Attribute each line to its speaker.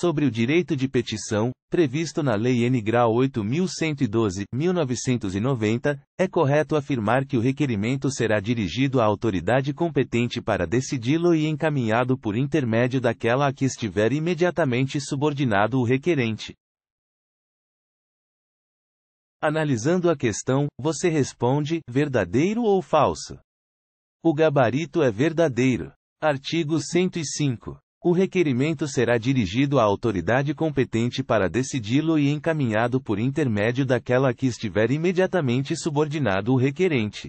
Speaker 1: sobre o direito de petição, previsto na Lei N. Grau 8.112, 1990, é correto afirmar que o requerimento será dirigido à autoridade competente para decidi-lo e encaminhado por intermédio daquela a que estiver imediatamente subordinado o requerente. Analisando a questão, você responde: verdadeiro ou falso? O gabarito é verdadeiro. Artigo 105. O requerimento será dirigido à autoridade competente para decidi-lo e encaminhado por intermédio daquela a que estiver imediatamente subordinado o requerente.